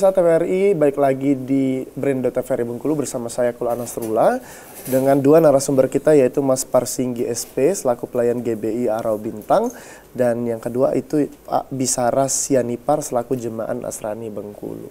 pemirsa TVRI, balik lagi di Brand TVRI Bengkulu bersama saya Kul Anastrula dengan dua narasumber kita yaitu Mas Parsing GSP selaku pelayan GBI Arau Bintang dan yang kedua itu Pak Bisara Sianipar selaku jemaan Asrani Bengkulu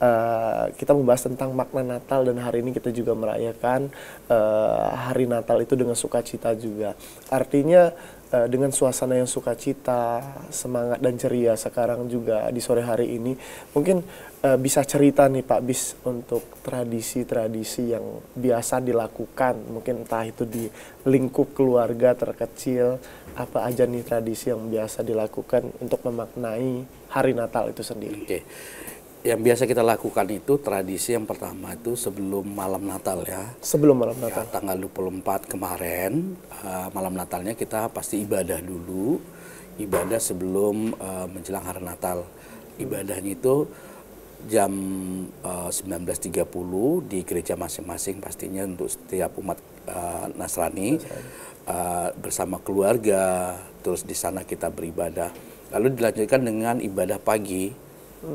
uh, kita membahas tentang makna Natal dan hari ini kita juga merayakan uh, hari Natal itu dengan sukacita juga. Artinya uh, dengan suasana yang sukacita, semangat dan ceria sekarang juga di sore hari ini, mungkin uh, bisa cerita nih Pak Bis untuk tradisi-tradisi yang biasa dilakukan, mungkin entah itu di lingkup keluarga terkecil, apa aja nih tradisi yang biasa dilakukan untuk memaknai hari Natal itu sendiri. Okay yang biasa kita lakukan itu tradisi yang pertama itu sebelum malam Natal ya. Sebelum malam Natal. Ya, tanggal 24 kemarin uh, malam Natalnya kita pasti ibadah dulu. Ibadah sebelum uh, menjelang hari Natal. Ibadahnya itu jam eh, uh, 19.30 di gereja masing-masing pastinya untuk setiap umat uh, Nasrani, Uh, bersama keluarga terus di sana kita beribadah lalu dilanjutkan dengan ibadah pagi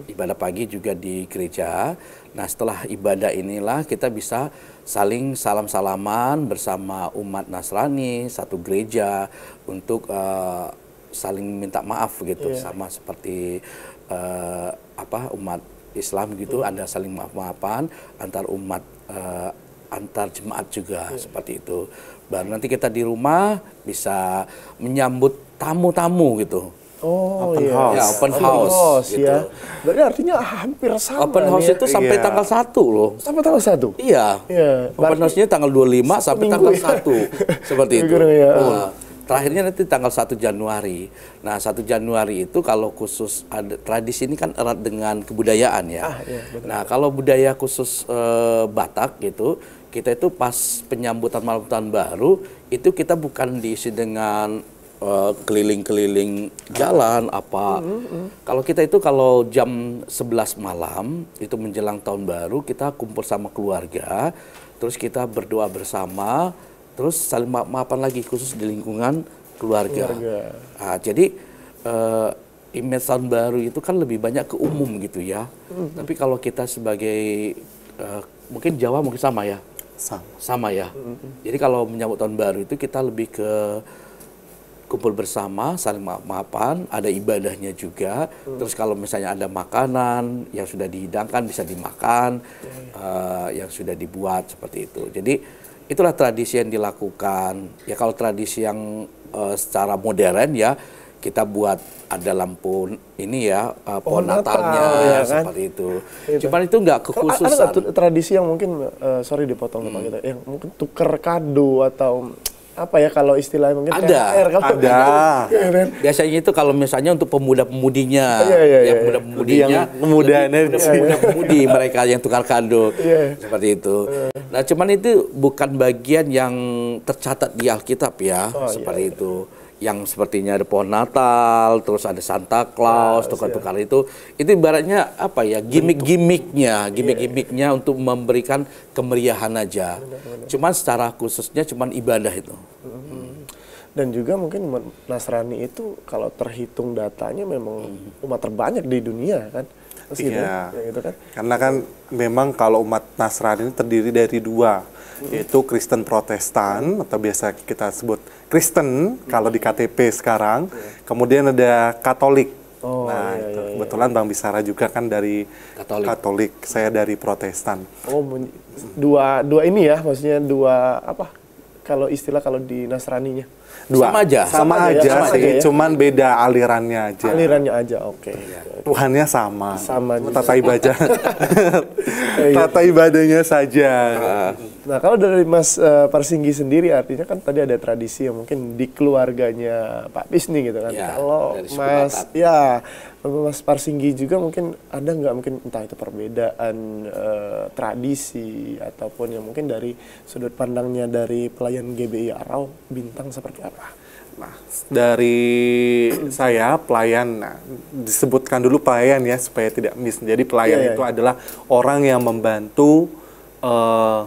ibadah pagi juga di gereja. Nah, setelah ibadah inilah kita bisa saling salam-salaman bersama umat Nasrani satu gereja untuk uh, saling minta maaf gitu yeah. sama seperti uh, apa umat Islam gitu yeah. ada saling maaf-maafan antar umat uh, antar jemaat juga yeah. seperti itu. Baru nanti kita di rumah bisa menyambut tamu-tamu gitu Oh open iya. House. Iya, ya, open, open house, Open house ya. gitu. ya. Berarti artinya hampir sama. Open house ya? itu sampai yeah. tanggal 1 loh. Sampai tanggal 1? Iya. Yeah. Open house-nya tanggal 25 sampai ya. tanggal ya. 1. Seperti itu. Ya. Nah, terakhirnya nanti tanggal 1 Januari. Nah, 1 Januari itu kalau khusus ada tradisi ini kan erat dengan kebudayaan ya. Ah, iya, betul. Nah, kalau budaya khusus eh, Batak gitu, kita itu pas penyambutan malam tahun baru itu kita bukan diisi dengan Eh, keliling-keliling uh, jalan apa. Mm -hmm. Kalau kita itu kalau jam 11 malam itu menjelang tahun baru kita kumpul sama keluarga, terus kita berdoa bersama, terus saling maaf-maafan lagi khusus di lingkungan keluarga. keluarga. Nah, jadi uh, image tahun baru itu kan lebih banyak ke umum gitu ya. Mm -hmm. Tapi kalau kita sebagai uh, mungkin Jawa mungkin sama ya. Sama. Sama ya. Mm -hmm. Jadi kalau menyambut tahun baru itu kita lebih ke kumpul bersama, saling maafan, ada ibadahnya juga. Hmm. Terus kalau misalnya ada makanan yang sudah dihidangkan bisa dimakan, hmm. uh, yang sudah dibuat seperti itu. Jadi itulah tradisi yang dilakukan. Ya kalau tradisi yang uh, secara modern ya kita buat ada lampu ini ya uh, pohon oh, Natalnya ya, kan? seperti itu. itu. Cuman itu nggak kekhususan. Ada tradisi yang mungkin uh, sorry dipotong hmm. kita, yang mungkin tuker kado atau apa ya kalau istilahnya mungkin ada kalau ada gitu, ya kan? biasanya itu kalau misalnya untuk pemuda pemudinya oh, iya, iya, ya iya, iya. pemuda pemudinya yang pemuda pemuda pemudi mereka yang tukar kado seperti itu nah cuman itu bukan bagian yang tercatat di Alkitab ya oh, seperti itu yang sepertinya ada pohon Natal, terus ada Santa Claus, nah, tukar-tukar itu, itu ibaratnya apa ya gimmick-gimmicknya, iya. gimmick-gimmicknya yeah. untuk memberikan kemeriahan aja. Cuman secara khususnya cuman ibadah itu. Hmm. Hmm. Dan juga mungkin umat Nasrani itu kalau terhitung datanya memang mm-hmm. umat terbanyak di dunia kan iya. Gitu, gitu kan. Karena kan memang kalau umat Nasrani ini terdiri dari dua, hmm. yaitu Kristen Protestan hmm. atau biasa kita sebut Kristen hmm. kalau di KTP sekarang, hmm. kemudian ada Katolik. Oh, nah, iya, iya, iya, kebetulan Bang Bisara juga kan dari Katolik, Katolik saya dari Protestan. Oh, dua dua ini ya, maksudnya dua apa? Kalau istilah kalau di Nasraninya Dua. Sama aja. Sama, sama aja, aja sama aja ya? cuman beda alirannya aja. Alirannya aja, oke. Okay. Iya. Tuhannya sama. Sama. Tata ibadah. Tata iya. ibadahnya saja. Ah. Nah, kalau dari Mas uh, Persinggi sendiri artinya kan tadi ada tradisi yang mungkin di keluarganya Pak Bisni gitu kan. Iya, ya, kalau Mas ya Mas Parsinggi juga mungkin ada nggak mungkin entah itu perbedaan eh, tradisi ataupun yang mungkin dari sudut pandangnya dari pelayan GBI Arau Bintang seperti apa? Nah, dari saya pelayan, nah, disebutkan dulu pelayan ya supaya tidak miss. Jadi pelayan yeah, iya. itu yeah. adalah orang yang membantu eh,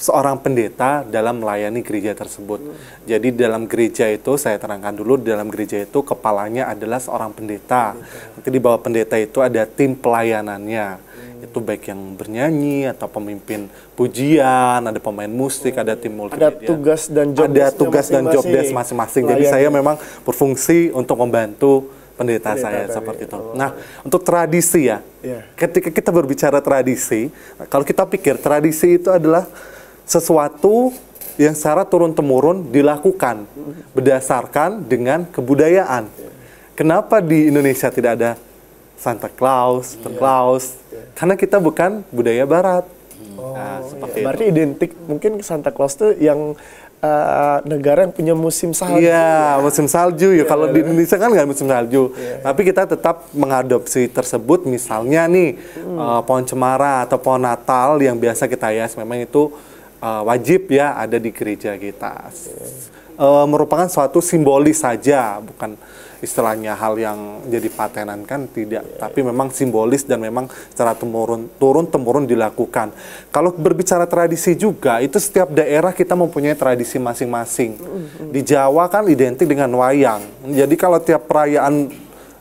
seorang pendeta dalam melayani gereja tersebut. Hmm. Jadi dalam gereja itu saya terangkan dulu dalam gereja itu kepalanya adalah seorang pendeta. pendeta. Nanti di bawah pendeta itu ada tim pelayanannya. Hmm. Itu baik yang bernyanyi atau pemimpin pujian, ada pemain musik, hmm. ada tim multimedia. Ada tugas dan job ada tugas masing -masing. dan job desk masing-masing. Jadi saya memang berfungsi untuk membantu pendeta, pendeta saya tadi. seperti itu. Oh. Nah, untuk tradisi ya. Yeah. Ketika kita berbicara tradisi, kalau kita pikir tradisi itu adalah sesuatu yang secara turun-temurun dilakukan berdasarkan dengan kebudayaan. Kenapa di Indonesia tidak ada Santa Claus, Santa iya. Claus? Iya. Karena kita bukan budaya barat. Oh, nah, iya. seperti iya. Berarti identik mungkin Santa Claus itu yang uh, negara yang punya musim salju. Iya, ya. musim salju ya. ya Kalau ya, di Indonesia kan nggak musim salju. Ya, Tapi kita tetap mengadopsi tersebut. Misalnya nih hmm. uh, pohon cemara atau pohon Natal yang biasa kita hias, memang itu uh, wajib ya ada di gereja kita. Uh, merupakan suatu simbolis saja, bukan istilahnya hal yang jadi patenan kan tidak, tapi memang simbolis dan memang secara temurun turun temurun dilakukan. Kalau berbicara tradisi juga, itu setiap daerah kita mempunyai tradisi masing-masing. Di Jawa kan identik dengan wayang. Jadi kalau tiap perayaan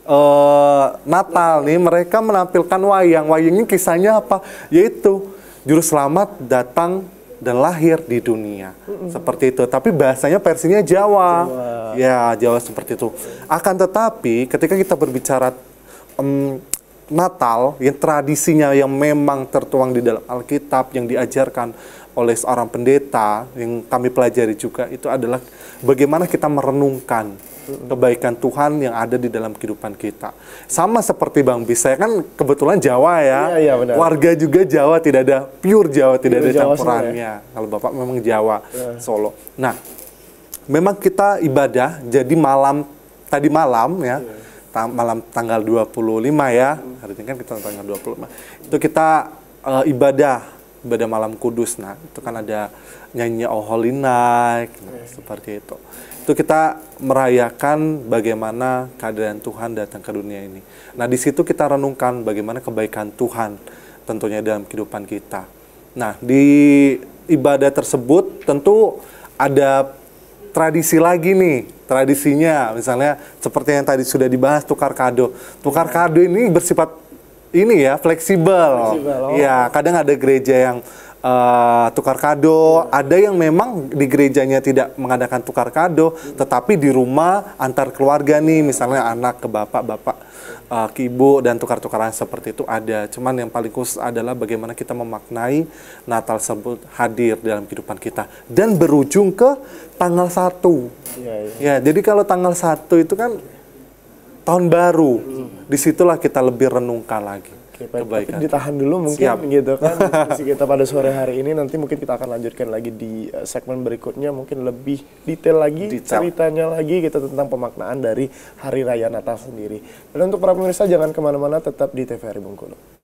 uh, Natal nih mereka menampilkan wayang. Wayangnya kisahnya apa? Yaitu juru selamat datang dan lahir di dunia mm-hmm. seperti itu tapi bahasanya versinya Jawa. Jawa ya Jawa seperti itu akan tetapi ketika kita berbicara um, Natal yang tradisinya yang memang tertuang di dalam Alkitab yang diajarkan oleh seorang pendeta yang kami pelajari juga itu adalah bagaimana kita merenungkan kebaikan Tuhan yang ada di dalam kehidupan kita. Sama seperti Bang Bis, saya kan kebetulan Jawa ya, iya, iya, benar. warga juga Jawa, tidak ada pure Jawa, tidak ada Jawa campurannya. Ya. Kalau Bapak memang Jawa, ya. Solo. Nah, memang kita ibadah, jadi malam, tadi malam ya, ya malam tanggal 25 ya. Hmm. Hari ini kan kita tanggal 25. Itu kita uh, ibadah ibadah malam kudus nah itu kan ada nyanyi Oh Holy Night nah, iya. seperti itu itu kita merayakan bagaimana keadaan Tuhan datang ke dunia ini nah di situ kita renungkan bagaimana kebaikan Tuhan tentunya dalam kehidupan kita nah di ibadah tersebut tentu ada tradisi lagi nih tradisinya misalnya seperti yang tadi sudah dibahas tukar kado tukar kado ini bersifat ini ya fleksibel. Oh. Ya, kadang ada gereja yang uh, tukar kado, hmm. ada yang memang di gerejanya tidak mengadakan tukar kado, hmm. tetapi di rumah antar keluarga nih, misalnya anak ke bapak, bapak uh, ke ibu dan tukar-tukaran seperti itu ada. Cuman yang paling khusus adalah bagaimana kita memaknai Natal tersebut hadir dalam kehidupan kita dan berujung ke tanggal 1. Ya, ya. ya jadi kalau tanggal 1 itu kan tahun baru. Hmm. Disitulah kita lebih renungkan lagi Oke, kebaikan. Ditahan dulu mungkin Siap. gitu kan diskusi kita pada sore hari ini nanti mungkin kita akan lanjutkan lagi di eh, segmen berikutnya mungkin lebih detail lagi detail. ceritanya lagi kita gitu, tentang pemaknaan dari Hari Raya Natal sendiri. Dan untuk para pemirsa jangan kemana-mana tetap di TVRI Bengkulu.